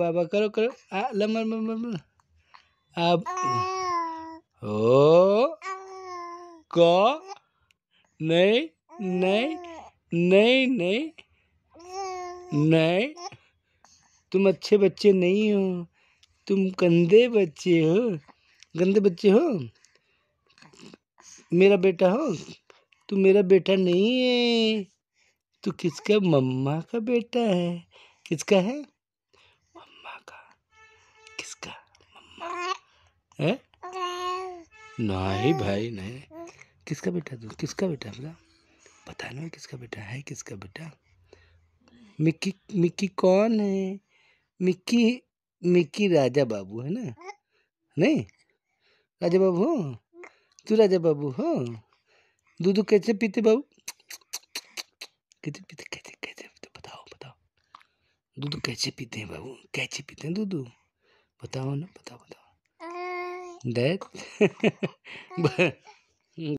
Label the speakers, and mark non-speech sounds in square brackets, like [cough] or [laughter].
Speaker 1: पापा करो करो आ लम लम अब
Speaker 2: हो को नहीं नहीं नहीं नहीं नहीं तुम अच्छे
Speaker 1: बच्चे नहीं हो तुम गंदे बच्चे हो गंदे बच्चे हो मेरा बेटा हो तू मेरा बेटा नहीं है तू किसका मम्मा का बेटा है किसका है है नहीं भाई नहीं
Speaker 3: किसका बेटा तू किसका बेटा बता पता नहीं किसका बेटा
Speaker 1: है किसका बेटा मिक्की मिक्की कौन है मिक्की मिक्की राजा बाबू है ना नहीं राजा बाबू हो तू राजा बाबू हो दूध कैसे पीते बाबू कैसे पीते
Speaker 4: कैसे कैसे पीते बताओ बताओ दूध कैसे पीते हैं बाबू कैसे पीते हैं दूध बताओ ना बताओ बताओ dead [laughs]
Speaker 2: but